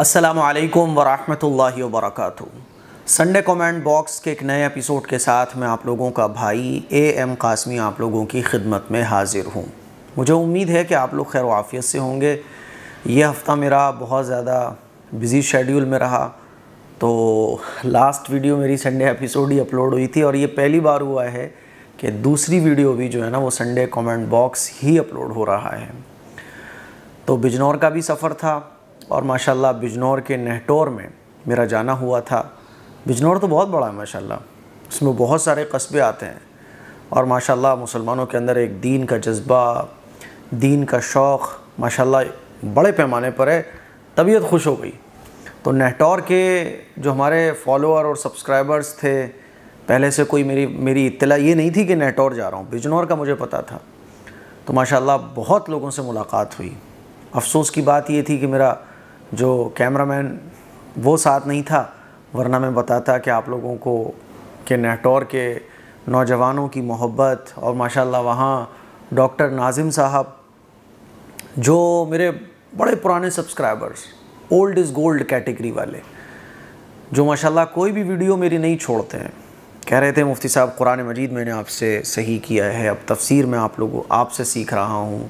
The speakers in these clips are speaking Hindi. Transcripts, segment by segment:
असलकम वरहमल वर्क संडे कमेंट बॉक्स के एक नए एपिसोड के साथ मैं आप लोगों का भाई एम कासमी आप लोगों की खिदमत में हाजिर हूँ मुझे उम्मीद है कि आप लोग खैर वाफियत से होंगे ये हफ़्ता मेरा बहुत ज़्यादा बिज़ी शेड्यूल में रहा तो लास्ट वीडियो मेरी संडे एपिसोड ही अपलोड हुई थी और ये पहली बार हुआ है कि दूसरी वीडियो भी जो है ना वो संडे कमेंट बॉक्स ही अपलोड हो रहा है तो बिजनौर का भी सफ़र था और माशाल्लाह बिजनौर के नहटौर में मेरा जाना हुआ था बिजनौर तो बहुत बड़ा है माशाल्लाह इसमें बहुत सारे कस्बे आते हैं और माशाल्लाह मुसलमानों के अंदर एक दीन का जज्बा दीन का शौक़ माशाल्लाह बड़े पैमाने पर है तबीयत खुश हो गई तो नहटौर के जो हमारे फॉलोअर और सब्सक्राइबर्स थे पहले से कोई मेरी मेरी इतला ये नहीं थी कि नहटौर जा रहा हूँ बिजनौर का मुझे पता था तो माशाल्लाह बहुत लोगों से मुलाकात हुई अफसोस की बात ये थी कि मेरा जो कैमरामैन वो साथ नहीं था वरना मैं बताता कि आप लोगों को के नेटोर के नौजवानों की मोहब्बत और माशाल्लाह वहाँ डॉक्टर नाजिम साहब जो मेरे बड़े पुराने subscribers old is gold category वाले जो माशाल्लाह कोई भी वीडियो मेरी नहीं छोड़ते हैं कह रहे थे मुफ्ती साहब कुरान मजीद मैंने आपसे सही किया है अब तफसीर में आप लोगों आपसे सीख रहा हूँ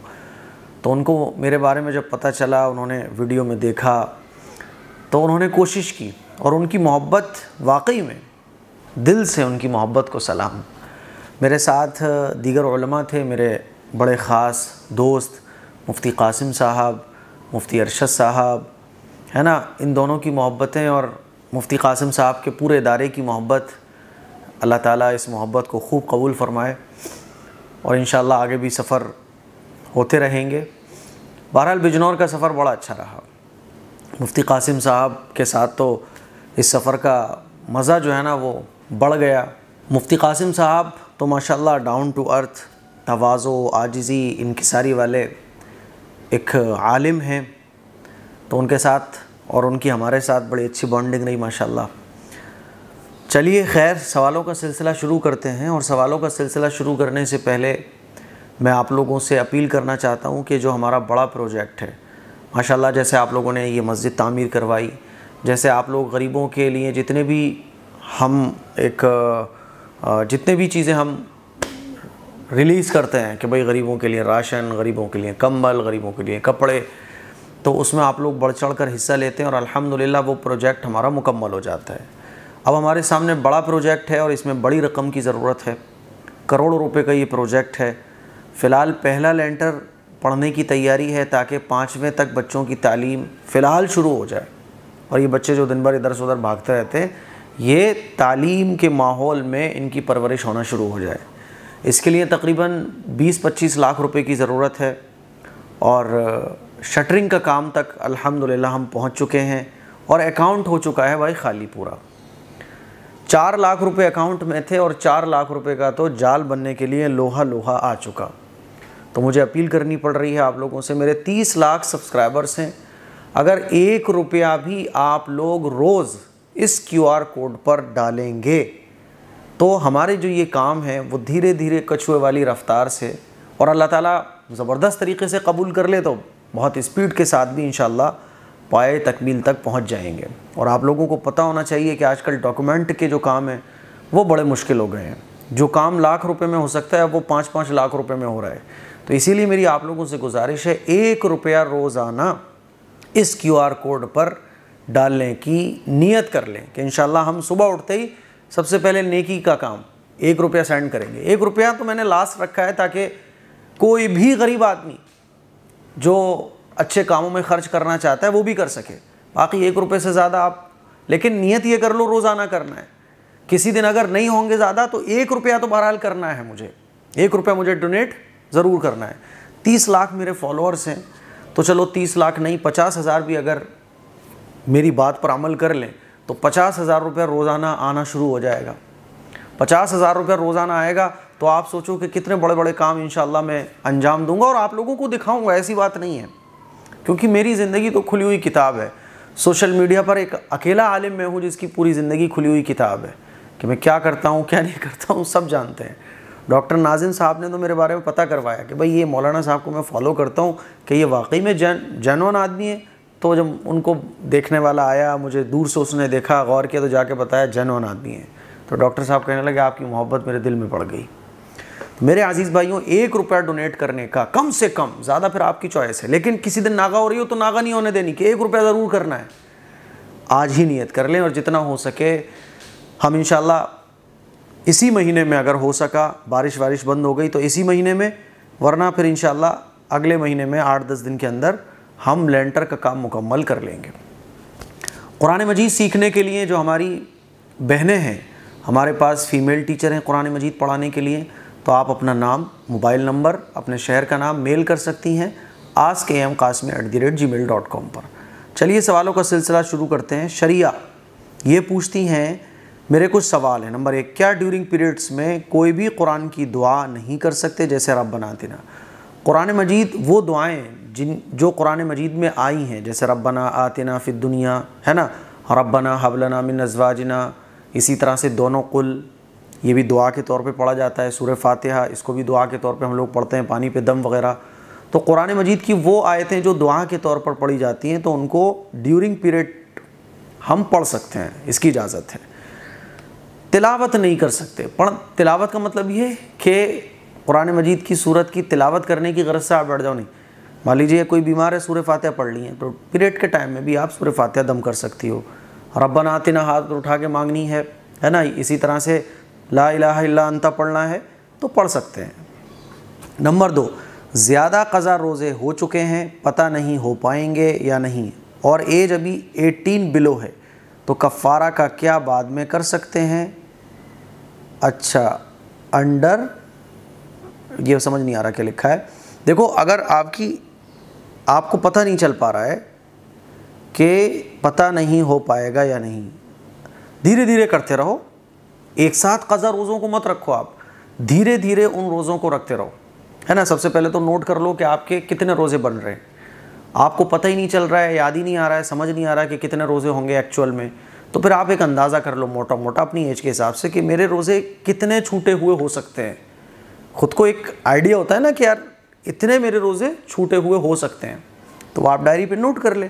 तो उनको मेरे बारे में जब पता चला उन्होंने वीडियो में देखा तो उन्होंने कोशिश की और उनकी मोहब्बत वाकई में दिल से उनकी मोहब्बत को सलाम मेरे साथ दीगर उलमा थे मेरे बड़े ख़ास दोस्त मुफ्ती कासिम साहब मुफ्ती अरशद साहब है ना इन दोनों की मोहब्बतें और मुफ्ती कासिम साहब के पूरे इदारे की मोहब्बत अल्लाह ताला इस मोहब्बत को खूब कबूल फरमाए और इन आगे भी सफ़र होते रहेंगे बहरहाल बिजनौर का सफ़र बड़ा अच्छा रहा मुफ्ती कासिम साहब के साथ तो इस सफ़र का मज़ा जो है ना वो बढ़ गया मुफ्ती कासिम साहब तो माशाल्लाह डाउन टू अर्थ तोज़ो आजिज़ी इनकसारी वाले एक आलिम हैं तो उनके साथ और उनकी हमारे साथ बड़ी अच्छी बॉन्डिंग रही माशाल्लाह चलिए खैर सवालों का सिलसिला शुरू करते हैं और सवालों का सिलसिला शुरू करने से पहले मैं आप लोगों से अपील करना चाहता हूँ कि जो हमारा बड़ा प्रोजेक्ट है माशाल्लाह जैसे आप लोगों ने ये मस्जिद तामीर करवाई जैसे आप लोग गरीबों के लिए जितने भी हम एक जितने भी चीज़ें हम रिलीज़ करते हैं कि भाई गरीबों के लिए राशन गरीबों के लिए कंबल गरीबों के लिए कपड़े तो उसमें आप लोग बढ़ चढ़ कर हिस्सा लेते हैं और अल्हम्दुलिल्लाह वो प्रोजेक्ट हमारा मुकम्मल हो जाता है अब हमारे सामने बड़ा प्रोजेक्ट है और इसमें बड़ी रकम की ज़रूरत है करोड़ों रुपए का ये प्रोजेक्ट है फ़िलहाल पहला लेंटर पढ़ने की तैयारी है ताकि पाँचवें तक बच्चों की तालीम फ़िलहाल शुरू हो जाए और ये बच्चे जो दिन भर इधर से उधर भागते रहते हैं ये तालीम के माहौल में इनकी परवरिश होना शुरू हो जाए इसके लिए तकरीबन 20-25 लाख रुपए की ज़रूरत है और शटरिंग का काम तक अल्हम्दुलिल्लाह हम पहुंच चुके हैं और अकाउंट हो चुका है भाई खाली पूरा चार लाख रुपए अकाउंट में थे और चार लाख रुपए का तो जाल बनने के लिए लोहा लोहा आ चुका तो मुझे अपील करनी पड़ रही है आप लोगों से मेरे तीस लाख सब्सक्राइबर्स हैं अगर एक रुपया भी आप लोग रोज़ इस क्यू आर कोड पर डालेंगे तो हमारे जो ये काम है वो धीरे धीरे कछुए वाली रफ़्तार से और अल्लाह ताला ज़बरदस्त तरीके से कबूल कर ले तो बहुत स्पीड के साथ भी इन पाए तकमील तक पहुँच जाएंगे और आप लोगों को पता होना चाहिए कि आजकल डॉक्यूमेंट के जो काम हैं वो बड़े मुश्किल हो गए हैं जो काम लाख रुपए में हो सकता है वो पाँच पाँच लाख रुपए में हो रहा है तो इसीलिए मेरी आप लोगों से गुजारिश है एक रुपया रोज़ाना इस क्यू आर कोड पर डालने की नीयत कर लें कि इन हम सुबह उठते ही सबसे पहले नेकी का काम एक रुपया सेंड करेंगे एक रुपया तो मैंने लास्ट रखा है ताकि कोई भी गरीब आदमी जो अच्छे कामों में खर्च करना चाहता है वो भी कर सके बाकी एक रुपये से ज़्यादा आप लेकिन नियत ये कर लो रोज़ाना करना है किसी दिन अगर नहीं होंगे ज़्यादा तो एक रुपया तो बहरहाल करना है मुझे एक रुपया मुझे डोनेट ज़रूर करना है तीस लाख मेरे फॉलोअर्स हैं तो चलो तीस लाख नहीं पचास हज़ार भी अगर मेरी बात पर अमल कर लें तो पचास हज़ार रुपया रोज़ाना आना शुरू हो जाएगा पचास हज़ार रुपया रोज़ाना आएगा तो आप सोचो कि कितने बड़े बड़े काम इन मैं अंजाम दूंगा और आप लोगों को दिखाऊंगा ऐसी बात नहीं है क्योंकि मेरी ज़िंदगी तो खुली हुई किताब है सोशल मीडिया पर एक अकेला आलिम मैं हूँ जिसकी पूरी ज़िंदगी खुली हुई किताब है कि मैं क्या करता हूँ क्या नहीं करता हूँ सब जानते हैं डॉक्टर नाजिन साहब ने तो मेरे बारे में पता करवाया कि भाई ये मौलाना साहब को मैं फॉलो करता हूँ कि ये वाकई में जैन जैनवान आदमी है तो जब उनको देखने वाला आया मुझे दूर से उसने देखा गौर किया तो जाके बताया जैन आदमी है तो डॉक्टर साहब कहने लगे आपकी मोहब्बत मेरे दिल में पड़ गई तो मेरे आजीज़ भाइयों एक रुपया डोनेट करने का कम से कम ज़्यादा फिर आपकी चॉइस है लेकिन किसी दिन नागा हो रही हो तो नागा नहीं होने देनी कि एक रुपया ज़रूर करना है आज ही नियत कर लें और जितना हो सके हम इन इसी महीने में अगर हो सका बारिश वारिश बंद हो गई तो इसी महीने में वरना फिर इन अगले महीने में आठ दस दिन के अंदर हम लेंटर का काम मुकम्मल कर लेंगे कुरान मजीद सीखने के लिए जो हमारी बहनें हैं हमारे पास फ़ीमेल टीचर हैं कुरान मजीद पढ़ाने के लिए तो आप अपना नाम मोबाइल नंबर अपने शहर का नाम मेल कर सकती हैं आस K M Qasmi at the rate gmail dot com पर चलिए सवालों का सिलसिला शुरू करते हैं शरिया ये पूछती हैं मेरे कुछ सवाल हैं नंबर एक क्या ड्यूरिंग पीरियड्स में कोई भी कुरान की दुआ नहीं कर सकते जैसे रब बना देना कुरान मजीद वो दुआएं जिन जो कुरान मजीद में आई हैं जैसे रबना आतना फिर दुनिया है ना रबना हबलना मिन जना इसी तरह से दोनों कुल ये भी दुआ के तौर पे पढ़ा जाता है सूर्य फातिहा इसको भी दुआ के तौर पे हम लोग पढ़ते हैं पानी पे दम वगैरह तो कुरान मजीद की वो आयतें जो दुआ के तौर पर पढ़ी जाती हैं तो उनको ड्यूरिंग पीरियड हम पढ़ सकते हैं इसकी इजाज़त है तिलावत नहीं कर सकते पढ़ तिलावत का मतलब ये कि कुरान मजीद की सूरत की तिलावत करने की गरज से आप बैठ जाओ नहीं मान लीजिए कोई बीमार है सूर्य फातह पढ़ ली है तो पीरियड के टाइम में भी आप सूर्य फातह दम कर सकती हो रब्बा ना हाथ उठा के मांगनी है है ना इसी तरह से ला इला अंता पढ़ना है तो पढ़ सकते हैं नंबर दो ज़्यादा कज़ा रोज़े हो चुके हैं पता नहीं हो पाएंगे या नहीं और एज अभी 18 बिलो है तो कफ़ारा का क्या बाद में कर सकते हैं अच्छा अंडर ये समझ नहीं आ रहा क्या लिखा है देखो अगर आपकी आपको पता नहीं चल पा रहा है कि पता नहीं हो पाएगा या नहीं धीरे धीरे करते रहो एक साथ कज़ा रोज़ों को मत रखो आप धीरे धीरे उन रोज़ों को रखते रहो है ना सबसे पहले तो नोट कर लो कि आपके कितने रोज़े बन रहे हैं आपको पता ही नहीं चल रहा है याद ही नहीं आ रहा है समझ नहीं आ रहा कि कितने रोज़े होंगे एक्चुअल में तो फिर आप एक अंदाज़ा कर लो मोटा मोटा अपनी एज के हिसाब से कि मेरे रोज़े कितने छूटे हुए हो सकते हैं ख़ुद को एक आइडिया होता है ना कि यार इतने मेरे रोज़े छूटे हुए हो सकते हैं तो आप डायरी पे नोट कर ले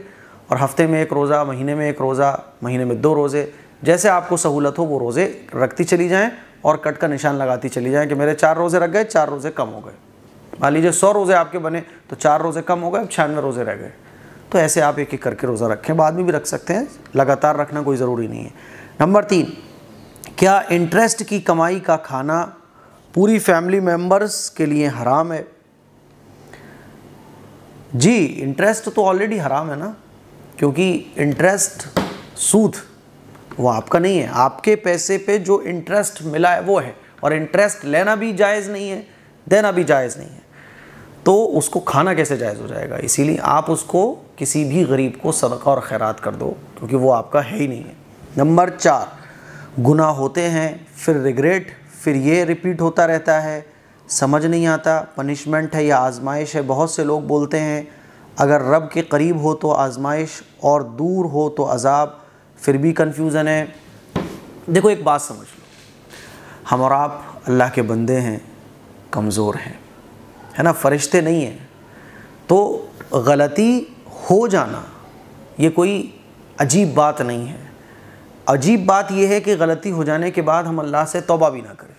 और हफ्ते में एक रोज़ा महीने में एक रोज़ा महीने में दो रोज़े जैसे आपको सहूलत हो वो रोज़े रखती चली जाएँ और कट का निशान लगाती चली जाएँ कि मेरे चार रोज़े रख गए चार रोज़े कम हो गए मान लीजिए सौ रोज़े आपके बने तो चार रोज़े कम हो गए अब छियानवे रोज़े रह गए तो ऐसे आप एक एक करके रोज़ा रखें बाद में भी रख सकते हैं लगातार रखना कोई ज़रूरी नहीं है नंबर तीन क्या इंटरेस्ट की कमाई का खाना पूरी फैमिली मेम्बर्स के लिए हराम है जी इंटरेस्ट तो ऑलरेडी हराम है ना क्योंकि इंटरेस्ट सूद वो आपका नहीं है आपके पैसे पे जो इंटरेस्ट मिला है वो है और इंटरेस्ट लेना भी जायज़ नहीं है देना भी जायज़ नहीं है तो उसको खाना कैसे जायज़ हो जाएगा इसीलिए आप उसको किसी भी गरीब को सदका और खैरात कर दो क्योंकि वो आपका है ही नहीं है नंबर चार गुनाह होते हैं फिर रिग्रेट फिर ये रिपीट होता रहता है समझ नहीं आता पनिशमेंट है या आजमाइश है बहुत से लोग बोलते हैं अगर रब के करीब हो तो आजमाइश और दूर हो तो अजाब फिर भी कन्फ्यूज़न है देखो एक बात समझ लो हम और आप अल्लाह के बंदे हैं कमज़ोर हैं है ना फरिश्ते नहीं हैं तो गलती हो जाना ये कोई अजीब बात नहीं है अजीब बात यह है कि गलती हो जाने के बाद हम अल्लाह से तौबा भी ना करें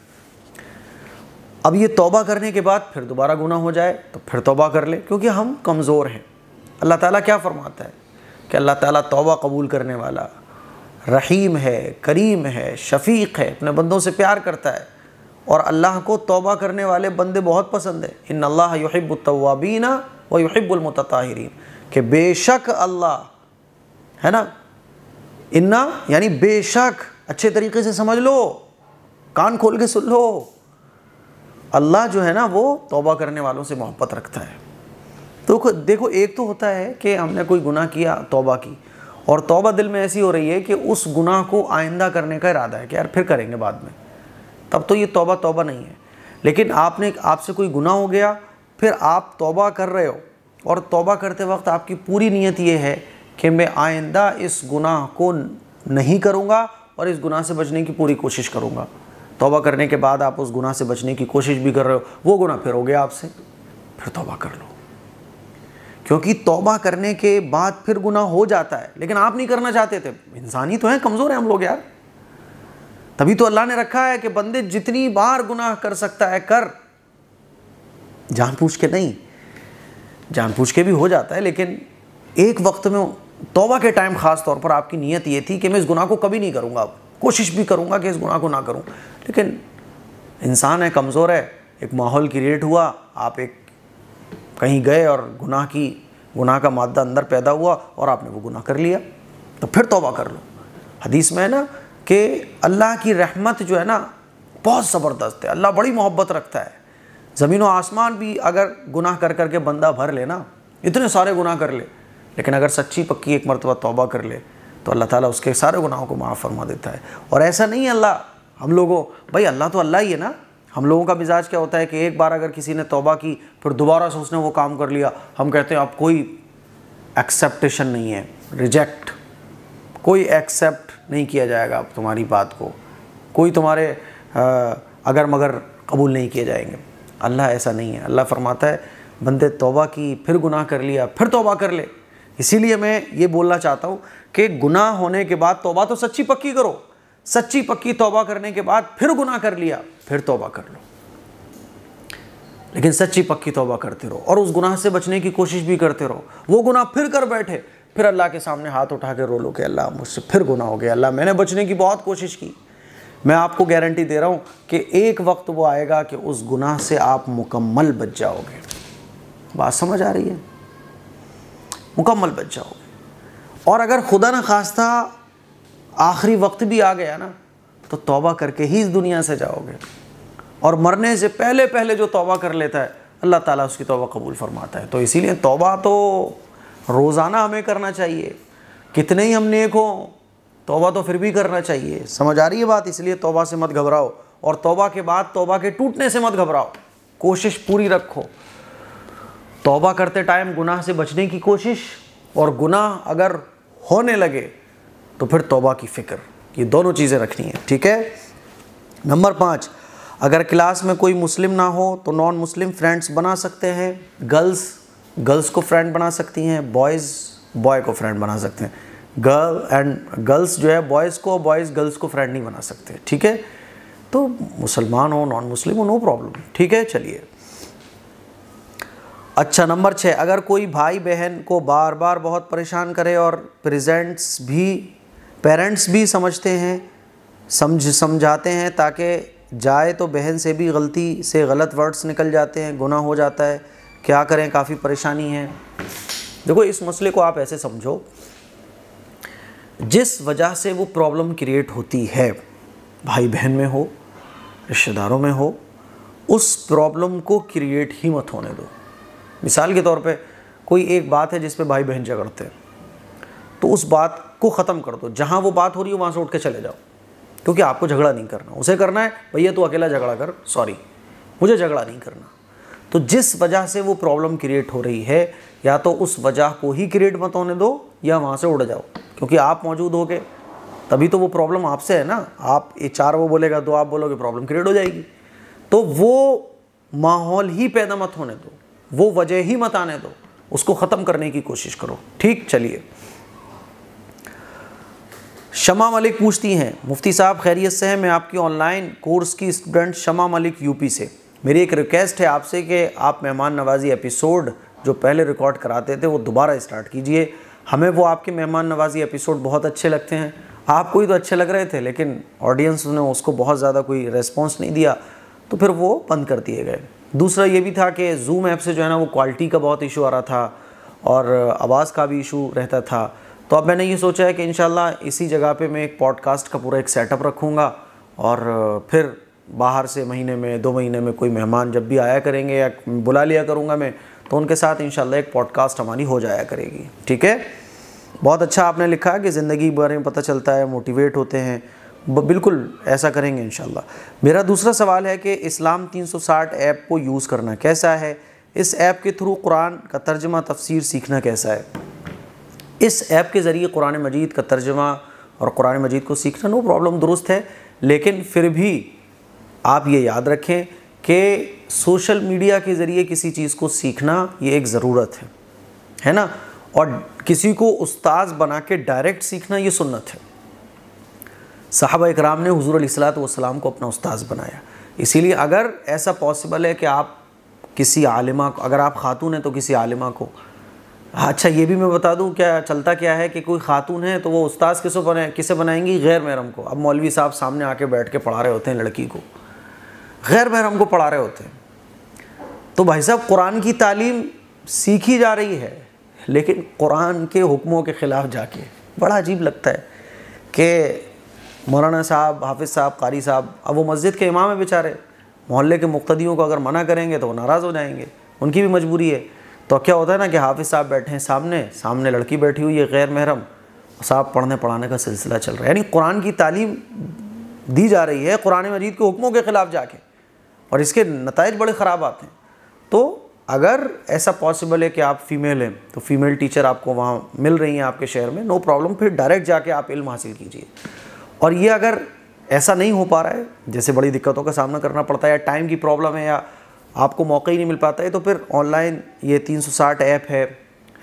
अब ये तौबा करने के बाद फिर दोबारा गुना हो जाए तो फिर तौबा कर ले क्योंकि हम कमज़ोर हैं अल्लाह ताला क्या फ़रमाता है कि अल्लाह ताला तौबा कबूल करने वाला रहीम है करीम है शफीक है अपने बंदों से प्यार करता है और अल्लाह को तौबा करने वाले बंदे बहुत पसंद है इन अल्लाह युहिबुलतवाबीना व युहिबुलमतरीन के बेशक अल्लाह है ना इन्ना यानी बेशक अच्छे तरीके से समझ लो कान खोल के सुन लो अल्लाह जो है ना वो तौबा करने वालों से मोहब्बत रखता है तो देखो एक तो होता है कि हमने कोई गुनाह किया तौबा की और तौबा दिल में ऐसी हो रही है कि उस गुनाह को आइंदा करने का इरादा है कि यार फिर करेंगे बाद में तब तो ये तोबा तोबा नहीं है लेकिन आपने आपसे कोई गुनाह हो गया फिर आप तोबा कर रहे हो और तौबा करते वक्त आपकी पूरी नीयत ये है कि मैं आइंदा इस गुनाह को नहीं करूँगा और इस गुनाह से बचने की पूरी कोशिश करूँगा तौबा करने के बाद आप उस गुनाह से बचने की कोशिश भी कर रहे हो वो गुना फिर हो गया आपसे फिर तौबा कर लो क्योंकि तौबा करने के बाद फिर गुनाह हो जाता है लेकिन आप नहीं करना चाहते थे इंसानी तो हैं कमज़ोर हैं हम लोग यार तभी तो अल्लाह ने रखा है कि बंदे जितनी बार गुनाह कर सकता है कर जान पूछ के नहीं जान पूछ के भी हो जाता है लेकिन एक वक्त में तोबा के टाइम ख़ास तौर पर आपकी नीयत ये थी कि मैं इस गुनाह को कभी नहीं करूँगा कोशिश भी करूँगा कि इस गुनाह को ना करूँ लेकिन इंसान है कमज़ोर है एक माहौल क्रिएट हुआ आप एक कहीं गए और गुनाह की गुनाह का मादा अंदर पैदा हुआ और आपने वो गुनाह कर लिया तो फिर तोबा कर लो हदीस में है ना कि अल्लाह की रहमत जो है ना बहुत ज़बरदस्त है अल्लाह बड़ी मोहब्बत रखता है ज़मीन व आसमान भी अगर गुनाह कर करके बंदा भर ले ना इतने सारे गुनाह कर ले लेकिन अगर सच्ची पक्की एक मरतबा तोबा कर ले तो अल्लाह ताला उसके सारे गुनाहों को माफ़ फरमा देता है और ऐसा नहीं है अल्लाह हम लोगों भाई अल्लाह तो अल्लाह ही है ना हम लोगों का मिजाज क्या होता है कि एक बार अगर किसी ने तोबा की फिर दोबारा से उसने वो काम कर लिया हम कहते हैं अब कोई एक्सेप्टेशन नहीं है रिजेक्ट कोई एक्सेप्ट नहीं किया जाएगा तुम्हारी बात को कोई तुम्हारे अगर मगर कबूल नहीं किए जाएंगे अल्लाह ऐसा नहीं है अल्लाह फरमाता है बंदे तोबा की फिर गुनाह कर लिया फिर तोबा कर ले इसीलिए मैं ये बोलना चाहता हूँ कि गुनाह होने के बाद तोबा तो सच्ची पक्की करो सच्ची पक्की तोबा करने के बाद फिर गुनाह कर लिया फिर तोबा कर लो लेकिन सच्ची पक्की तोबा करते रहो और उस गुनाह से बचने की कोशिश भी करते रहो वो गुनाह फिर कर बैठे फिर अल्लाह के सामने हाथ उठा के रो लो कि अल्लाह मुझसे फिर गुना हो गया अल्लाह मैंने बचने की बहुत कोशिश की मैं आपको गारंटी दे रहा हूँ कि एक वक्त वो आएगा कि उस गुनाह से आप मुकम्मल बच जाओगे बात समझ आ रही है मुकम्मल बच जाओगे और अगर खुदा न खास्ता आखिरी वक्त भी आ गया ना तो तौबा करके ही इस दुनिया से जाओगे और मरने से पहले पहले जो तौबा कर लेता है अल्लाह ताला उसकी तौबा कबूल फरमाता है तो इसीलिए तौबा तो रोज़ाना हमें करना चाहिए कितने ही हम नेक हों तोबा तो फिर भी करना चाहिए समझ आ रही है बात इसलिए तोबा से मत घबराओ और तोबा के बाद तोबा के टूटने से मत घबराओ कोशिश पूरी रखो तोबा करते टाइम गुनाह से बचने की कोशिश और गुनाह अगर होने लगे तो फिर तोबा की फ़िक्र ये दोनों चीज़ें रखनी है ठीक है नंबर पाँच अगर क्लास में कोई मुस्लिम ना हो तो नॉन मुस्लिम फ्रेंड्स बना सकते हैं गर्ल्स गर्ल्स को फ्रेंड बना सकती हैं बॉयज़ बॉय को फ्रेंड बना सकते हैं गर्ल एंड गर्ल्स जो है बॉयज़ को बॉयज़ गर्ल्स को फ्रेंड नहीं बना सकते ठीक है तो मुसलमान हो नॉन मुस्लिम हो नो प्रॉब्लम ठीक है चलिए अच्छा नंबर छः अगर कोई भाई बहन को बार बार बहुत परेशान करे और प्रेजेंट्स भी पेरेंट्स भी समझते हैं समझ समझाते हैं ताकि जाए तो बहन से भी गलती से गलत वर्ड्स निकल जाते हैं गुना हो जाता है क्या करें काफ़ी परेशानी है देखो इस मसले को आप ऐसे समझो जिस वजह से वो प्रॉब्लम क्रिएट होती है भाई बहन में हो रिश्तेदारों में हो उस प्रॉब्लम को क्रिएट ही मत होने दो मिसाल के तौर पे कोई एक बात है जिस पे भाई बहन झगड़ते हैं तो उस बात को ख़त्म कर दो जहाँ वो बात हो रही है वहाँ से उठ के चले जाओ क्योंकि आपको झगड़ा नहीं करना उसे करना है भैया तू अकेला झगड़ा कर सॉरी मुझे झगड़ा नहीं करना तो जिस वजह से वो प्रॉब्लम क्रिएट हो रही है या तो उस वजह को ही क्रिएट मत होने दो या वहाँ से उड़ जाओ क्योंकि आप मौजूद हो गए तभी तो वो प्रॉब्लम आपसे है ना आप ये चार वो बोलेगा तो आप बोलोगे प्रॉब्लम क्रिएट हो जाएगी तो वो माहौल ही पैदा मत होने दो वो वजह ही मत आने दो उसको ख़त्म करने की कोशिश करो ठीक चलिए शमा मलिक पूछती हैं मुफ्ती साहब खैरियत से हैं मैं आपकी ऑनलाइन कोर्स की स्टूडेंट शमा मलिक यूपी से मेरी एक रिक्वेस्ट है आपसे कि आप मेहमान नवाजी एपिसोड जो पहले रिकॉर्ड कराते थे वो दोबारा स्टार्ट कीजिए हमें वो आपके मेहमान नवाजी एपिसोड बहुत अच्छे लगते हैं आपको ही तो अच्छे लग रहे थे लेकिन ऑडियंस ने उसको बहुत ज़्यादा कोई रेस्पॉन्स नहीं दिया तो फिर वो बंद कर दिए गए दूसरा ये भी था कि जूम ऐप से जो है ना वो क्वालिटी का बहुत इशू आ रहा था और आवाज़ का भी इशू रहता था तो अब मैंने ये सोचा है कि इन इसी जगह पे मैं एक पॉडकास्ट का पूरा एक सेटअप रखूँगा और फिर बाहर से महीने में दो महीने में कोई मेहमान जब भी आया करेंगे या बुला लिया करूँगा मैं तो उनके साथ इन एक पॉडकास्ट हमारी हो जाया करेगी ठीक है बहुत अच्छा आपने लिखा कि ज़िंदगी के बारे में पता चलता है मोटिवेट होते हैं बिल्कुल ऐसा करेंगे इन मेरा दूसरा सवाल है कि इस्लाम 360 ऐप को यूज़ करना कैसा है इस ऐप के थ्रू कुरान का तर्जमा तफसीर सीखना कैसा है इस ऐप के ज़रिए कुरान मजीद का तर्जमा और कुरान मजीद को सीखना नो प्रॉब्लम दुरुस्त है लेकिन फिर भी आप ये याद रखें कि सोशल मीडिया के ज़रिए किसी चीज़ को सीखना ये एक ज़रूरत है है ना और किसी को उस्ताज बना के डायरेक्ट सीखना ये सुन्नत है साहब इकराम ने हजूर सलाम को अपना उस्ताज बनाया इसीलिए अगर ऐसा पॉसिबल है कि आप किसी आलिमा को अगर आप खातून हैं तो किसी आलिमा को हाँ, अच्छा ये भी मैं बता दूं क्या चलता क्या है कि कोई खातून है तो वो उस्ताज किसो बनाए किसे बनाएंगी गैर महरम को अब मौलवी साहब सामने आके बैठ के पढ़ा रहे होते हैं लड़की को गैर महरम को पढ़ा रहे होते हैं तो भाई साहब कुरान की तालीम सीखी जा रही है लेकिन कुरान के हुक्मों के ख़िलाफ़ जाके बड़ा अजीब लगता है कि मौलाना साहब हाफिज़ साहब कारी साहब अब वो मस्जिद के इमाम हैं बेचारे मोहल्ले के मुख्तियों को अगर मना करेंगे तो वो नाराज़ हो जाएंगे उनकी भी मजबूरी है तो क्या होता है ना कि हाफिज़ साहब बैठे हैं सामने सामने लड़की बैठी हुई है गैर महरम साहब पढ़ने पढ़ाने का सिलसिला चल रहा है यानी कुरान की तालीम दी जा रही है कुरान मजीद के हुक्मों के ख़िलाफ़ जाके और इसके नतज बड़े ख़राब आते हैं तो अगर ऐसा पॉसिबल है कि आप फीमेल हैं तो फीमेल टीचर आपको वहाँ मिल रही हैं आपके शहर में नो प्रॉब्लम फिर डायरेक्ट जाके आप इल्म हासिल कीजिए और ये अगर ऐसा नहीं हो पा रहा है जैसे बड़ी दिक्कतों का सामना करना पड़ता है या टाइम की प्रॉब्लम है या आपको मौका ही नहीं मिल पाता है तो फिर ऑनलाइन ये 360 ऐप है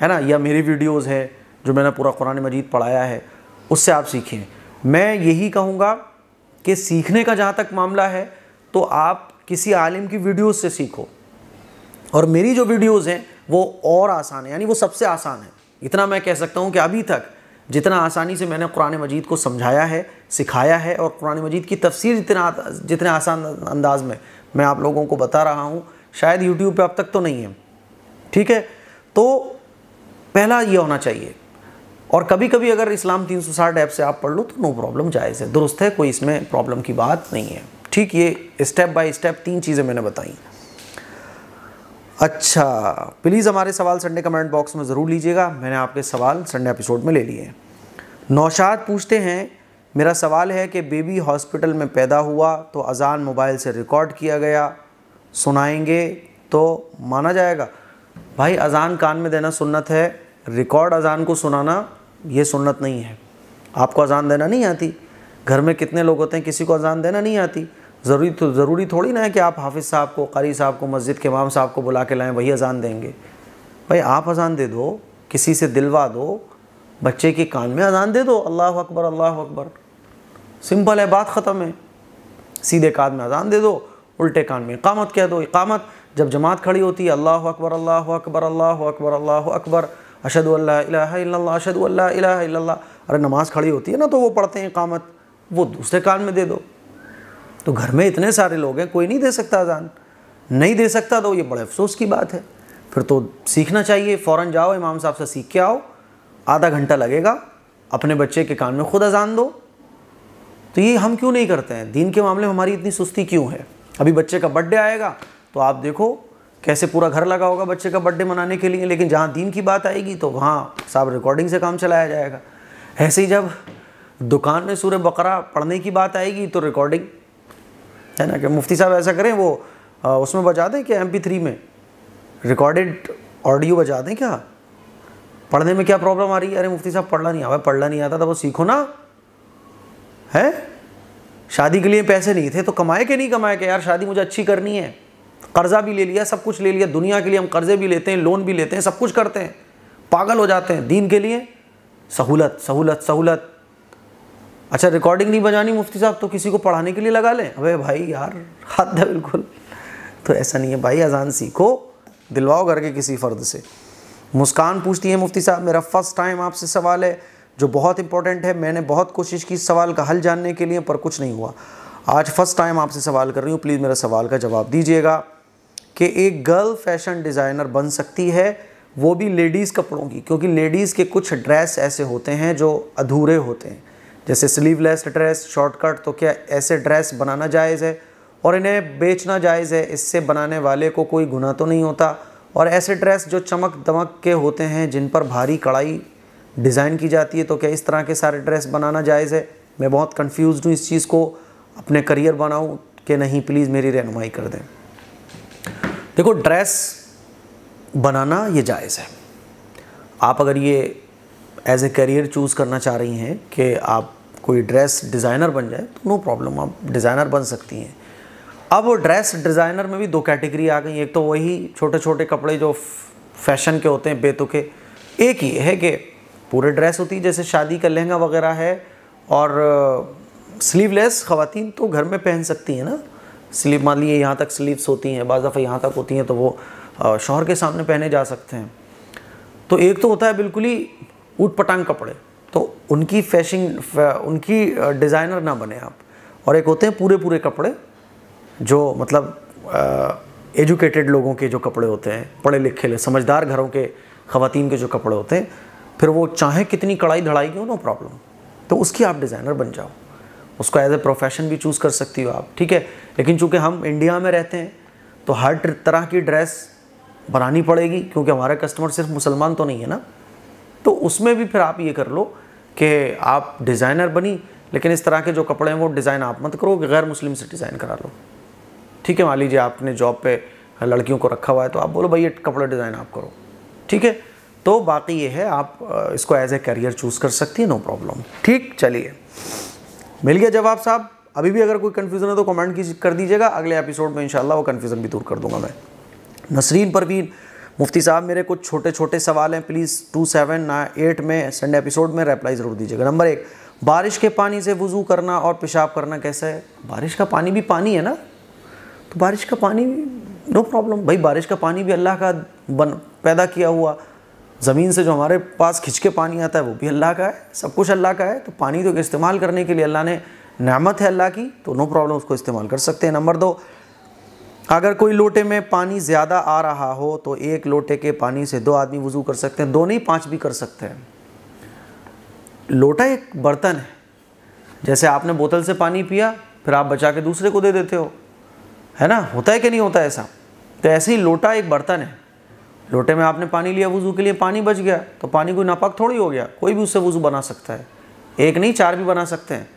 है ना या मेरी वीडियोस हैं जो मैंने पूरा कुरान मजीद पढ़ाया है उससे आप सीखें मैं यही कहूँगा कि सीखने का जहाँ तक मामला है तो आप किसी आलिम की वीडियोज़ से सीखो और मेरी जो वीडियोज़ हैं वो और आसान है यानी वो सबसे आसान है इतना मैं कह सकता हूँ कि अभी तक जितना आसानी से मैंने कुरान मजीद को समझाया है सिखाया है और कुरान मजीद की तफसीर जितना जितने आसान अंदाज में मैं आप लोगों को बता रहा हूँ शायद यूट्यूब पर अब तक तो नहीं है ठीक है तो पहला ये होना चाहिए और कभी कभी अगर इस्लाम 360 ऐप से आप पढ़ लो तो नो प्रॉब्लम जायज़ है दुरुस्त है कोई इसमें प्रॉब्लम की बात नहीं है ठीक ये स्टेप बाय स्टेप तीन चीज़ें मैंने बताई अच्छा प्लीज़ हमारे सवाल संडे कमेंट बॉक्स में ज़रूर लीजिएगा मैंने आपके सवाल संडे एपिसोड में ले लिए नौशाद पूछते हैं मेरा सवाल है कि बेबी हॉस्पिटल में पैदा हुआ तो अजान मोबाइल से रिकॉर्ड किया गया सुनाएंगे तो माना जाएगा भाई अजान कान में देना सुन्नत है रिकॉर्ड अजान को सुनाना ये सुन्नत नहीं है आपको अजान देना नहीं आती घर में कितने लोग होते हैं किसी को अजान देना नहीं आती ज़रूरी तो ज़रूरी थोड़ी ना है कि आप हाफिज़ साहब को कारी साहब को मस्जिद के इमाम साहब को बुला के लाएँ वही अजान देंगे भाई आप अजान दे दो किसी से दिलवा दो बच्चे के कान में अजान दे दो अल्लाह अकबर अल्लाह अकबर सिंपल है बात ख़त्म है सीधे कान में अजान दे दो उल्टे कान में इकामत कह दो इकामत जब जमात खड़ी होती है अल्लाह अकबर अल्लाह अकबर अल्लाह अकबर अल्लाह अकबर अशद अशद अरे नमाज़ खड़ी होती है ना तो वो पढ़ते हैं इकामत वो दूसरे कान में दे दो तो घर में इतने सारे लोग हैं कोई नहीं दे सकता अजान नहीं दे सकता तो ये बड़े अफसोस की बात है फिर तो सीखना चाहिए फ़ौर जाओ इमाम साहब से सीख के आओ आधा घंटा लगेगा अपने बच्चे के कान में खुद अजान दो तो ये हम क्यों नहीं करते हैं दीन के मामले में हमारी इतनी सुस्ती क्यों है अभी बच्चे का बर्थडे आएगा तो आप देखो कैसे पूरा घर लगा होगा बच्चे का बर्थडे मनाने के लिए लेकिन जहाँ दीन की बात आएगी तो वहाँ साहब रिकॉर्डिंग से काम चलाया जाएगा ऐसे ही जब दुकान में सूर्य बकरा पढ़ने की बात आएगी तो रिकॉर्डिंग है ना कि मुफ्ती साहब ऐसा करें वो आ, उसमें बजा दें क्या एम थ्री में रिकॉर्डेड ऑडियो बजा दें क्या पढ़ने में क्या प्रॉब्लम आ रही है अरे मुफ्ती साहब पढ़ना नहीं आवा पढ़ना नहीं आता था वो सीखो ना है शादी के लिए पैसे नहीं थे तो कमाए के नहीं कमाए के यार शादी मुझे अच्छी करनी है कर्जा भी ले लिया सब कुछ ले लिया दुनिया के लिए हम कर्जे भी लेते हैं लोन भी लेते हैं सब कुछ करते हैं पागल हो जाते हैं दीन के लिए सहूलत सहूलत सहूलत अच्छा रिकॉर्डिंग नहीं बजानी मुफ्ती साहब तो किसी को पढ़ाने के लिए लगा लें अबे भाई यार हाथ दे बिल्कुल तो ऐसा नहीं है भाई अजान सीखो दिलवाओ घर के किसी फ़र्द से मुस्कान पूछती है मुफ्ती साहब मेरा फ़र्स्ट टाइम आपसे सवाल है जो बहुत इंपॉर्टेंट है मैंने बहुत कोशिश की सवाल का हल जानने के लिए पर कुछ नहीं हुआ आज फर्स्ट टाइम आपसे सवाल कर रही हूँ प्लीज़ मेरा सवाल का जवाब दीजिएगा कि एक गर्ल फैशन डिज़ाइनर बन सकती है वो भी लेडीज़ कपड़ों की क्योंकि लेडीज़ के कुछ ड्रेस ऐसे होते हैं जो अधूरे होते हैं जैसे स्लीवलेस ड्रेस शॉर्टकट तो क्या ऐसे ड्रेस बनाना जायज़ है और इन्हें बेचना जायज़ है इससे बनाने वाले को कोई गुनाह तो नहीं होता और ऐसे ड्रेस जो चमक दमक के होते हैं जिन पर भारी कढ़ाई डिज़ाइन की जाती है तो क्या इस तरह के सारे ड्रेस बनाना जायज़ है मैं बहुत कन्फ्यूज़ हूँ इस चीज़ को अपने करियर बनाऊँ कि नहीं प्लीज़ मेरी रहनुमाई कर दें देखो ड्रेस बनाना ये जायज़ है आप अगर ये एज ए करियर चूज़ करना चाह रही हैं कि आप कोई ड्रेस डिज़ाइनर बन जाए तो नो प्रॉब्लम आप डिज़ाइनर बन सकती हैं अब वो ड्रेस डिज़ाइनर में भी दो कैटेगरी आ गई एक तो वही छोटे छोटे कपड़े जो फैशन के होते हैं बेतुके एक ही है कि पूरे ड्रेस होती है जैसे शादी का लहंगा वगैरह है और स्लीवलेस ख़वातीन तो घर में पहन सकती हैं ना स्लीव मान लीजिए यहाँ तक स्लीव्स होती हैं बाज़ दफ़ा यहाँ तक होती हैं तो वो शोहर के सामने पहने जा सकते हैं तो एक तो होता है बिल्कुल ही ऊट पटांग कपड़े तो उनकी फैशन उनकी डिज़ाइनर ना बने आप और एक होते हैं पूरे पूरे कपड़े जो मतलब एजुकेटेड लोगों के जो कपड़े होते हैं पढ़े लिखे समझदार घरों के ख़वान के जो कपड़े होते हैं फिर वो चाहे कितनी कड़ाई धड़ाई की हो नो प्रॉब्लम तो उसकी आप डिज़ाइनर बन जाओ उसको एज ए प्रोफेशन भी चूज़ कर सकती हो आप ठीक है लेकिन चूँकि हम इंडिया में रहते हैं तो हर तरह की ड्रेस बनानी पड़ेगी क्योंकि हमारे कस्टमर सिर्फ मुसलमान तो नहीं है ना तो उसमें भी फिर आप ये कर लो कि आप डिज़ाइनर बनी लेकिन इस तरह के जो कपड़े हैं वो डिज़ाइन आप मत करो गैर मुस्लिम से डिज़ाइन करा लो ठीक है मान लीजिए आपने जॉब पे लड़कियों को रखा हुआ है तो आप बोलो भाई ये कपड़ा डिज़ाइन आप करो ठीक है तो बाकी ये है आप इसको एज ए करियर चूज़ कर सकती है नो प्रॉब्लम ठीक चलिए मिल गया जवाब साहब अभी भी अगर कोई कन्फ्यूज़न है तो कमेंट कर दीजिएगा अगले एपिसोड में इंशाल्लाह वो कन्फ्यूज़न भी दूर कर दूंगा मैं नसरीन परवीन मुफ्ती साहब मेरे कुछ छोटे छोटे सवाल हैं प्लीज़ टू सेवन एट में संडे एपिसोड में रिप्लाई ज़रूर दीजिएगा नंबर एक बारिश के पानी से वज़ू करना और पेशाब करना कैसा है बारिश का पानी भी पानी है ना तो बारिश का पानी नो प्रॉब्लम भाई बारिश का पानी भी अल्लाह का बन पैदा किया हुआ ज़मीन से जो हमारे पास खिंच के पानी आता है वो भी अल्लाह का है सब कुछ अल्लाह का है तो पानी तो इस्तेमाल करने के लिए अल्लाह ने नमत है अल्लाह की तो नो प्रॉब्लम उसको इस्तेमाल कर सकते हैं नंबर दो अगर कोई लोटे में पानी ज़्यादा आ रहा हो तो एक लोटे के पानी से दो आदमी वज़ू कर सकते हैं दो नहीं पाँच भी कर सकते हैं लोटा एक बर्तन है जैसे आपने बोतल से पानी पिया फिर आप बचा के दूसरे को दे देते हो है ना होता है कि नहीं होता ऐसा तो ऐसे ही लोटा एक बर्तन है लोटे में आपने पानी लिया वज़ू के लिए पानी बच गया तो पानी कोई नापाक थोड़ी हो गया कोई भी उससे वज़ू बना सकता है एक नहीं चार भी बना सकते हैं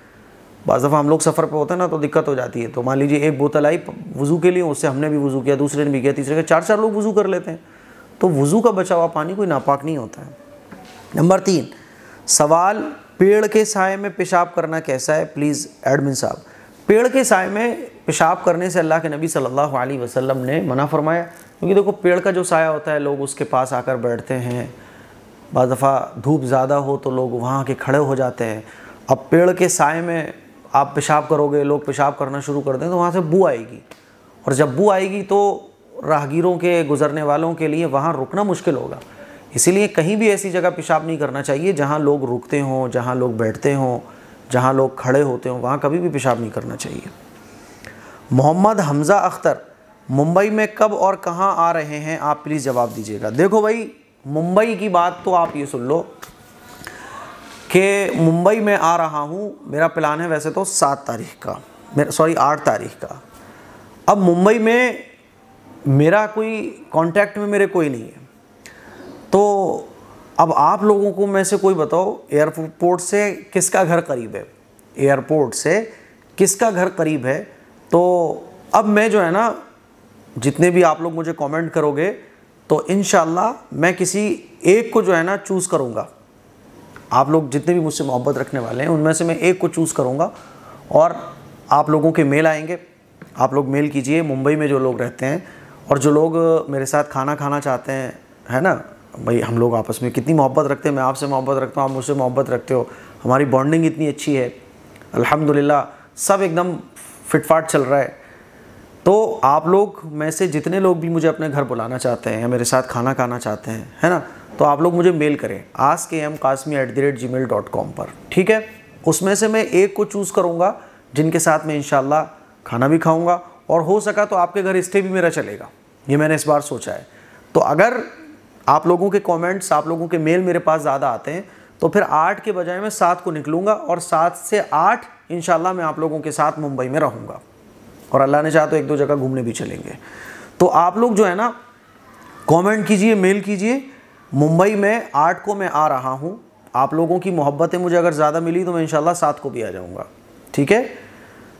बाज़ दफ़ा हम लोग सफ़र पे होते हैं ना तो दिक्कत हो जाती है तो मान लीजिए एक बोतल आई वज़ू के लिए उससे हमने भी वज़ू किया दूसरे ने भी किया तीसरे का चार चार लोग वज़ू कर लेते हैं तो वज़ू का बचा हुआ पानी कोई नापाक नहीं होता है नंबर तीन सवाल पेड़ के साय में पेशाब करना कैसा है प्लीज़ एडमिन साहब पेड़ के साय में पेशाब करने से अल्लाह के नबी सल्लल्लाहु अलैहि वसल्लम ने मना फरमाया क्योंकि देखो पेड़ का जो साया होता है लोग उसके पास आकर बैठते हैं बाज़ दफ़ा धूप ज़्यादा हो तो लोग वहाँ के खड़े हो जाते हैं अब पेड़ के साय में आप पेशाब करोगे लोग पेशाब करना शुरू कर दें तो वहाँ से बू आएगी और जब बू आएगी तो राहगीरों के गुज़रने वालों के लिए वहाँ रुकना मुश्किल होगा इसीलिए कहीं भी ऐसी जगह पेशाब नहीं करना चाहिए जहाँ लोग रुकते हों जहाँ लोग बैठते हों जहाँ लोग खड़े होते हों वहाँ कभी भी पेशाब नहीं करना चाहिए मोहम्मद हमज़ा अख्तर मुंबई में कब और कहाँ आ रहे हैं आप प्लीज़ जवाब दीजिएगा देखो भाई मुंबई की बात तो आप ये सुन लो कि मुंबई में आ रहा हूँ मेरा प्लान है वैसे तो सात तारीख का मेरा सॉरी आठ तारीख का अब मुंबई में मेरा कोई कांटेक्ट में मेरे कोई नहीं है तो अब आप लोगों को मैं से कोई बताओ एयरपोर्ट से किसका घर करीब है एयरपोर्ट से किसका घर करीब है तो अब मैं जो है ना जितने भी आप लोग मुझे कमेंट करोगे तो इन मैं किसी एक को जो है ना चूज़ करूँगा आप लोग जितने भी मुझसे मोहब्बत रखने वाले हैं उनमें से मैं एक को चूज़ करूँगा और आप लोगों के मेल आएंगे आप लोग मेल कीजिए मुंबई में जो लोग रहते हैं और जो लोग मेरे साथ खाना खाना चाहते हैं है ना भाई हम लोग आपस में कितनी मोहब्बत रखते हैं मैं आपसे मोहब्बत रखता हूँ आप मुझसे मोहब्बत रखते हो हमारी बॉन्डिंग इतनी अच्छी है अल्हम्दुलिल्लाह सब एकदम फिटफाट चल रहा है तो आप लोग में से जितने लोग भी मुझे अपने घर बुलाना चाहते हैं या मेरे साथ खाना खाना चाहते हैं है ना तो आप लोग मुझे मेल करें आज K M Qasmi at the rate gmail dot com पर ठीक है उसमें से मैं एक को चूज़ करूँगा जिनके साथ मैं इन खाना भी खाऊँगा और हो सका तो आपके घर स्टे भी मेरा चलेगा ये मैंने इस बार सोचा है तो अगर आप लोगों के कमेंट्स आप लोगों के मेल मेरे पास ज़्यादा आते हैं तो फिर आठ के बजाय मैं सात को निकलूँगा और सात से आठ इन मैं आप लोगों के साथ मुंबई में रहूँगा और अल्लाह ने चाहा तो एक दो जगह घूमने भी चलेंगे तो आप लोग जो है ना कॉमेंट कीजिए मेल कीजिए मुंबई में आठ को मैं आ रहा हूँ आप लोगों की मोहब्बतें मुझे अगर ज़्यादा मिली तो मैं इन सात को भी आ जाऊँगा ठीक है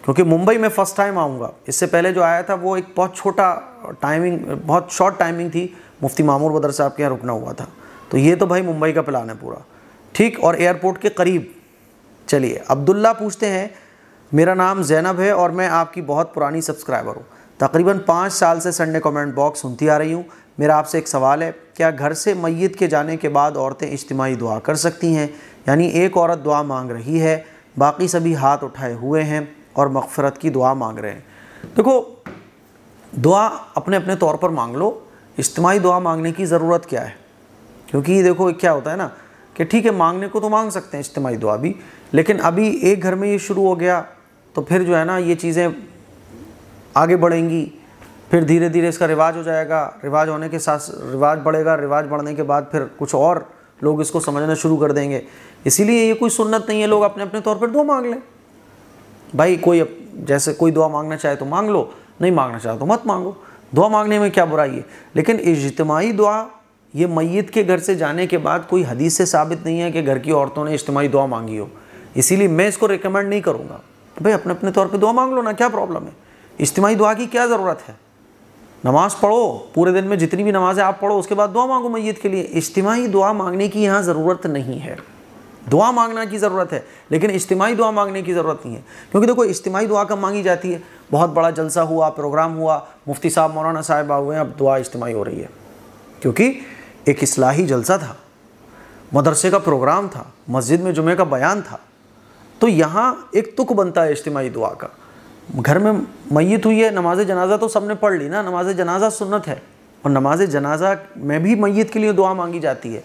क्योंकि मुंबई में फ़र्स्ट टाइम आऊँगा इससे पहले जो आया था वो एक बहुत छोटा टाइमिंग बहुत शॉर्ट टाइमिंग थी मुफ्ती मामूर बदर साहब के यहाँ रुकना हुआ था तो ये तो भाई मुंबई का प्लान है पूरा ठीक और एयरपोर्ट के करीब चलिए अब्दुल्ला पूछते हैं मेरा नाम जैनब है और मैं आपकी बहुत पुरानी सब्सक्राइबर हूँ तकरीबन पाँच साल से संडे कमेंट बॉक्स सुनती आ रही हूँ मेरा आपसे एक सवाल है क्या घर से मैत के जाने के बाद औरतें इज्तमाही दुआ कर सकती हैं यानी एक औरत दुआ मांग रही है बाकी सभी हाथ उठाए हुए हैं और मगफरत की दुआ मांग रहे हैं देखो दुआ अपने अपने तौर पर मांग लो इज्तमाही दुआ मांगने की ज़रूरत क्या है क्योंकि देखो क्या होता है ना कि ठीक है मांगने को तो मांग सकते हैं इज्तमाही दुआ भी लेकिन अभी एक घर में ये शुरू हो गया तो फिर जो है ना ये चीज़ें आगे बढ़ेंगी फिर धीरे धीरे इसका रिवाज हो जाएगा रिवाज होने के साथ रिवाज बढ़ेगा रिवाज बढ़ने के बाद फिर कुछ और लोग इसको समझना शुरू कर देंगे इसीलिए ये कोई सुन्नत नहीं है लोग अपने अपने तौर पर दुआ मांग लें भाई कोई जैसे कोई दुआ मांगना चाहे तो मांग लो नहीं मांगना चाहे तो मत मांगो दुआ मांगने में क्या बुराई है लेकिन इजतमाही दुआ ये मैत के घर से जाने के बाद कोई हदीस से साबित नहीं है कि घर की औरतों ने इज्तमाही दुआ मांगी हो इसीलिए मैं इसको रिकमेंड नहीं करूँगा भाई अपने अपने तौर पर दुआ मांग लो ना क्या प्रॉब्लम है इज्तमाही दुआ की क्या ज़रूरत है नमाज़ पढ़ो पूरे दिन में जितनी भी नमाज़ें आप पढ़ो उसके बाद दुआ मांगो मैत के लिए इज्तमाही दुआ मांगने की यहाँ ज़रूरत नहीं है दुआ मांगना की ज़रूरत है लेकिन इज्तमाही दुआ मांगने की ज़रूरत नहीं है क्योंकि देखो इज्तमाही दुआ कब मांगी जाती है बहुत बड़ा जलसा हुआ प्रोग्राम हुआ मुफ्ती साहब मौलाना साहब आए हुए हैं अब दुआ इज्तमाही हो रही है क्योंकि एक असलाही जलसा था मदरसे का प्रोग्राम था मस्जिद में जुमे का बयान था तो यहाँ एक तुक बनता है इज्तमाही दुआ का घर में मैत हुई है नमाज जनाजा तो सबने पढ़ ली ना नमाज जनाजा सुन्नत है और नमाज जनाजा में भी मैत के लिए दुआ मांगी जाती है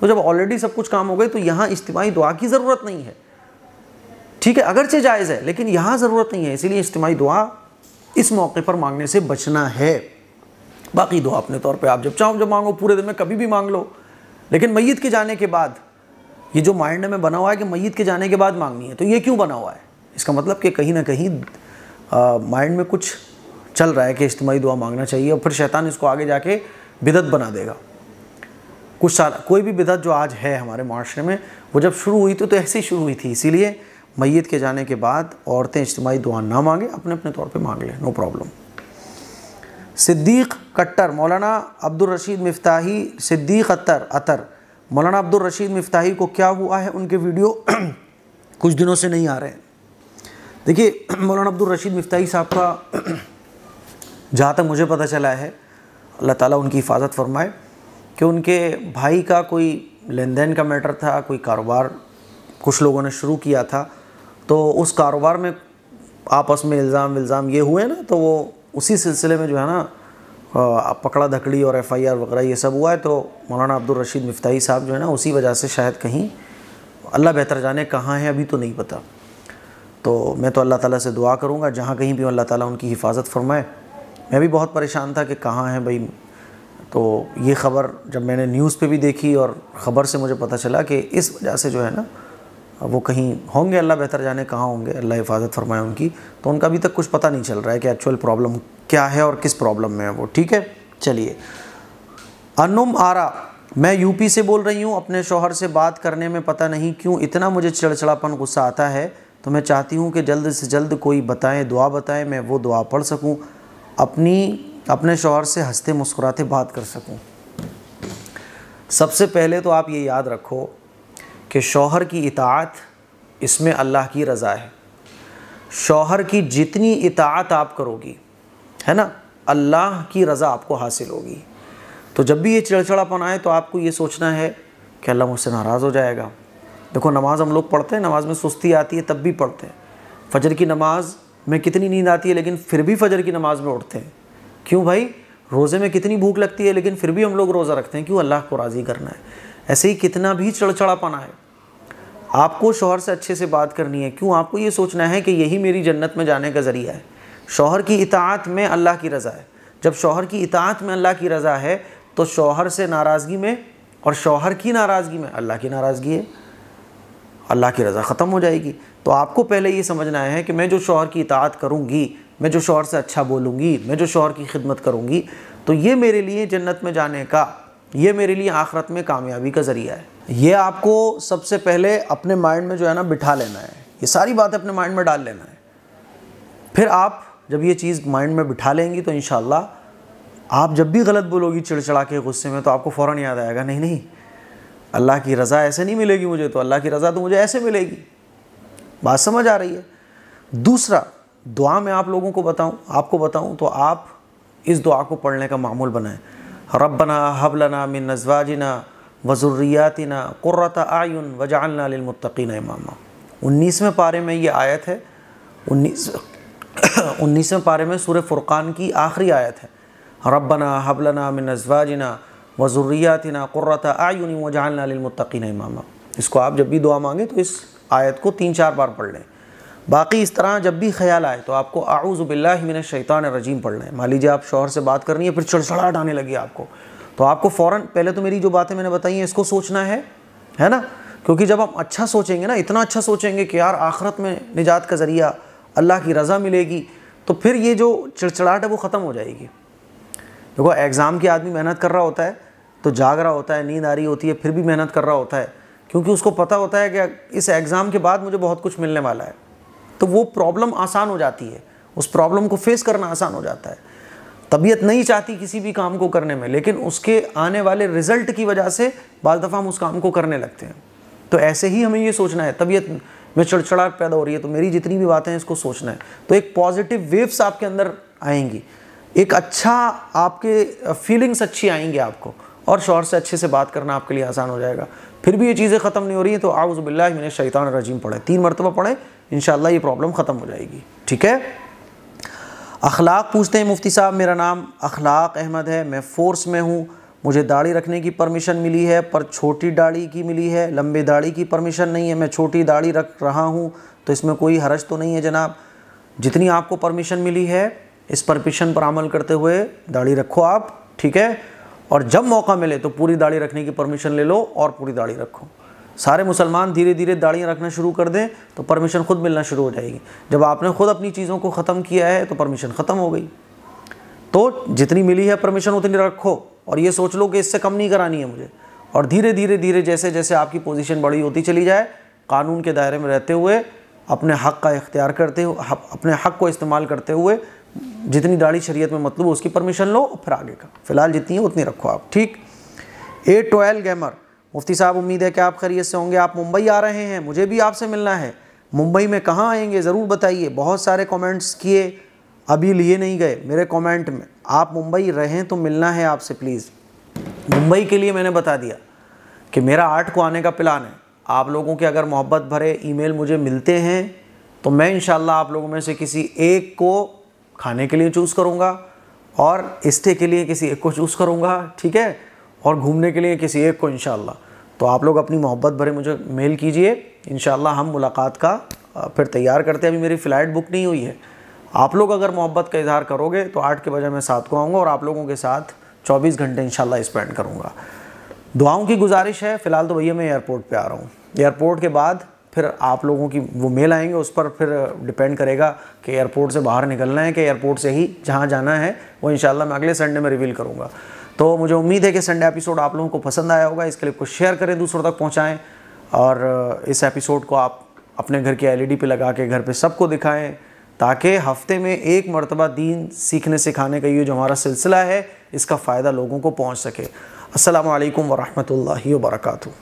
तो जब ऑलरेडी सब कुछ काम हो गए तो यहाँ इज्तिमाही दुआ की ज़रूरत नहीं है ठीक है अगरचे जायज़ है लेकिन यहाँ ज़रूरत नहीं है इसीलिए इज्तिमाही दुआ इस मौके पर मांगने से बचना है बाकी दुआ अपने तौर पर आप जब चाहो जब मांगो पूरे दिन में कभी भी मांग लो लेकिन मैत के जाने के बाद ये जो माइंड में बना हुआ है कि मैत के जाने के बाद मांगनी है तो ये क्यों बना हुआ है इसका मतलब कि कहीं ना कहीं माइंड में कुछ चल रहा है कि इज्तमाही दुआ मांगना चाहिए और फिर शैतान इसको आगे जाके बिदत बना देगा कुछ सारा कोई भी बिदत जो आज है हमारे माशरे में वो जब शुरू हुई तो, तो ऐसे ही शुरू हुई थी इसीलिए मैत के जाने के बाद औरतें इज्तमाही दुआ ना मांगे अपने अपने तौर पर मांग लें नो प्रॉब्लम सिद्दीक कट्टर मौलाना अब्दुल रशीद मिफ्ताही सिद्दीक अतर अतर मौलाना अब्दुल रशीद को क्या हुआ है उनके वीडियो कुछ दिनों से नहीं आ रहे हैं देखिए मौलाना अब्दुल रशीद मफ्ताही साहब का जहाँ तक मुझे पता चला है अल्लाह ताला उनकी हिफाजत फरमाए कि उनके भाई का कोई लेन देन का मैटर था कोई कारोबार कुछ लोगों ने शुरू किया था तो उस कारोबार में आपस में इल्ज़ाम विल्ज़ाम ये हुए ना तो वो उसी सिलसिले में जो है ना पकड़ा धकड़ी और एफआईआर वगैरह ये सब हुआ है तो मौलाना अब्दुल रशीद मफ्ताही साहब जो है ना उसी वजह से शायद कहीं अल्लाह बेहतर जाने कहाँ हैं अभी तो नहीं पता तो मैं तो अल्लाह ताला से दुआ करूँगा जहाँ कहीं भी अल्लाह ताला उनकी हिफाजत फरमाए मैं भी बहुत परेशान था कि कहाँ हैं भाई तो ये ख़बर जब मैंने न्यूज़ पे भी देखी और ख़बर से मुझे पता चला कि इस वजह से जो है ना वो कहीं होंगे अल्लाह बेहतर जाने कहाँ होंगे अल्लाह हिफाजत फरमाए उनकी तो उनका अभी तक कुछ पता नहीं चल रहा है कि एक्चुअल प्रॉब्लम क्या है और किस प्रॉब्लम में है वो ठीक है चलिए अनुम आरा मैं यूपी से बोल रही हूँ अपने शोहर से बात करने में पता नहीं क्यों इतना मुझे चिड़चिड़ापन गुस्सा आता है तो मैं चाहती हूँ कि जल्द से जल्द कोई बताएं दुआ बताएं मैं वो दुआ पढ़ सकूँ अपनी अपने शोहर से हंसते मुस्कुराते बात कर सकूँ सबसे पहले तो आप ये याद रखो कि शोहर की इतात इसमें अल्लाह की रज़ा है शोहर की जितनी इतात आप करोगी है ना अल्लाह की रज़ा आपको हासिल होगी तो जब भी ये चिड़चिड़ापन आए तो आपको ये सोचना है कि अल्लाह मुझसे नाराज़ हो जाएगा देखो नमाज़ हम लोग पढ़ते हैं नमाज़ में सुस्ती आती है तब भी पढ़ते हैं फजर की नमाज़ में कितनी नींद आती है लेकिन फिर भी फजर की नमाज़ में उठते हैं क्यों भाई रोज़े में कितनी भूख लगती है लेकिन फिर भी हम लोग रोज़ा रखते हैं क्यों अल्लाह को राज़ी करना है ऐसे ही कितना भी चढ़चढ़ापना है आपको शोहर से अच्छे से बात करनी है क्यों आपको ये सोचना है कि यही मेरी जन्नत में जाने का ज़रिया है शोहर की इतात में अल्लाह की रज़ा है जब शोहर की इतात में अल्लाह की रज़ा है तो शोहर से नाराज़गी में और शोहर की नाराज़गी में अल्लाह की नाराज़गी है अल्लाह की रज़ा ख़त्म हो जाएगी तो आपको पहले ये समझना है कि मैं जो शोहर की इतात करूँगी मैं जो शोहर से अच्छा बोलूँगी मैं जो शोहर की खिदमत करूँगी तो ये मेरे लिए जन्नत में जाने का ये मेरे लिए आखरत में कामयाबी का ज़रिया है ये आपको सबसे पहले अपने माइंड में जो है ना बिठा लेना है ये सारी बातें अपने माइंड में डाल लेना है फिर आप जब ये चीज़ माइंड में बिठा लेंगी तो इन आप जब भी गलत बोलोगी चिड़चिड़ा के गुस्से में तो आपको फ़ौर याद आएगा नहीं नहीं अल्लाह की रज़ा ऐसे नहीं मिलेगी मुझे तो अल्लाह की रज़ा तो मुझे ऐसे मिलेगी बात समझ आ रही है दूसरा दुआ में आप लोगों को बताऊँ आपको बताऊँ तो आप इस दुआ को पढ़ने का मामूल बनाएं रबना हबलना मिन नजवाजना वज़ुर्रियातना क़ुर्रत आयुन वजालना लमतकीन इमामा उन्नीसवें पारे में ये आयत है उन्नीस उन्नीसवें पारे में सूर्य फुरक़ान की आखिरी आयत है रबना हबलना मिन नजवाजना ना क़ुर्रत आयुन वजान लिलमतिन इमामा इसको आप जब भी दुआ मांगें तो इस आयत को तीन चार बार पढ़ लें बाकी इस तरह जब भी ख्याल आए तो आपको आउज़बिल्लिन शैतान रजीम पढ़ लें मान लीजिए आप शोहर से बात करनी है फिर चड़चड़ाहट आने लगी आपको तो आपको फ़ौर पहले तो मेरी जो बातें मैंने बताई हैं इसको सोचना है है ना क्योंकि जब हम अच्छा सोचेंगे ना इतना अच्छा सोचेंगे कि यार आखरत में निजात का ज़रिया अल्लाह की रज़ा मिलेगी तो फिर ये जो चिड़चिड़ाहट है वो ख़त्म हो जाएगी देखो एग्ज़ाम की आदमी मेहनत कर रहा होता है तो जाग रहा होता है नींद आ रही होती है फिर भी मेहनत कर रहा होता है क्योंकि उसको पता होता है कि इस एग्ज़ाम के बाद मुझे बहुत कुछ मिलने वाला है तो वो प्रॉब्लम आसान हो जाती है उस प्रॉब्लम को फेस करना आसान हो जाता है तबीयत नहीं चाहती किसी भी काम को करने में लेकिन उसके आने वाले रिजल्ट की वजह से बाल दफ़ा हम उस काम को करने लगते हैं तो ऐसे ही हमें ये सोचना है तबीयत में चिड़चिड़ाहट पैदा हो रही है तो मेरी जितनी भी बातें हैं इसको सोचना है तो एक पॉजिटिव वेव्स आपके अंदर आएंगी एक अच्छा आपके फीलिंग्स अच्छी आएंगी आपको और शोहर से अच्छे से बात करना आपके लिए आसान हो जाएगा फिर भी ये चीज़ें ख़त्म नहीं हो रही हैं तो आउज़बिल्ला मैंने शैतान रजीम पढ़े तीन मरतबा पढ़ें इन ये प्रॉब्लम ख़त्म हो जाएगी ठीक है अखलाक पूछते हैं मुफ्ती साहब मेरा नाम अखलाक अहमद है मैं फ़ोर्स में हूँ मुझे दाढ़ी रखने की परमिशन मिली है पर छोटी दाढ़ी की मिली है लंबे दाढ़ी की परमिशन नहीं है मैं छोटी दाढ़ी रख रहा हूँ तो इसमें कोई हरज तो नहीं है जनाब जितनी आपको परमिशन मिली है इस परमिशन पर अमल करते हुए दाढ़ी रखो आप ठीक है और जब मौका मिले तो पूरी दाढ़ी रखने की परमिशन ले लो और पूरी दाढ़ी रखो सारे मुसलमान धीरे धीरे दाढ़ियाँ रखना शुरू कर दें तो परमिशन खुद मिलना शुरू हो जाएगी जब आपने खुद अपनी चीज़ों को ख़त्म किया है तो परमिशन ख़त्म हो गई तो जितनी मिली है परमिशन उतनी रखो और ये सोच लो कि इससे कम नहीं करानी है मुझे और धीरे धीरे धीरे जैसे जैसे आपकी पोजीशन बड़ी होती चली जाए कानून के दायरे में रहते हुए अपने हक का इख्तियार करते हुए अपने हक को इस्तेमाल करते हुए जितनी दाढ़ी शरीयत में मतलब उसकी परमिशन लो फिर आगे का फ़िलहाल जितनी है उतनी रखो आप ठीक ए टोयल गैमर मुफ्ती साहब उम्मीद है कि आप खरीत से होंगे आप मुंबई आ रहे हैं मुझे भी आपसे मिलना है मुंबई में कहाँ आएंगे ज़रूर बताइए बहुत सारे कमेंट्स किए अभी लिए नहीं गए मेरे कमेंट में आप मुंबई रहें तो मिलना है आपसे प्लीज़ मुंबई के लिए मैंने बता दिया कि मेरा आर्ट को आने का प्लान है आप लोगों के अगर मोहब्बत भरे ईमेल मुझे मिलते हैं तो मैं इन आप लोगों में से किसी एक को खाने के लिए चूज़ करूँगा और इस्टे के लिए किसी एक को चूज़ करूँगा ठीक है और घूमने के लिए किसी एक को इन तो आप लोग अपनी मोहब्बत भरे मुझे मेल कीजिए इन हम मुलाकात का फिर तैयार करते हैं अभी मेरी फ़्लाइट बुक नहीं हुई है आप लोग अगर मोहब्बत का इजहार करोगे तो आठ के बजाय मैं सात को आऊँगा और आप लोगों के साथ चौबीस घंटे इन स्पेंड करूँगा दुआओं की गुजारिश है फ़िलहाल तो भैया मैं एयरपोर्ट पर आ रहा हूँ एयरपोर्ट के बाद फिर आप लोगों की वो मेल आएंगे उस पर फिर डिपेंड करेगा कि एयरपोर्ट से बाहर निकलना है कि एयरपोर्ट से ही जहाँ जाना है वो इन मैं अगले संडे में रिवील करूँगा तो मुझे उम्मीद है कि संडे एपिसोड आप लोगों को पसंद आया होगा इस क्लिप को शेयर करें दूसरों तक पहुँचाएँ और इस एपिसोड को आप अपने घर के एल e पे लगा के घर पर सबको दिखाएँ ताकि हफ्ते में एक मरतबा दीन सीखने सिखाने का ये जो हमारा सिलसिला है इसका फ़ायदा लोगों को पहुंच सके असल वरहमल वर्का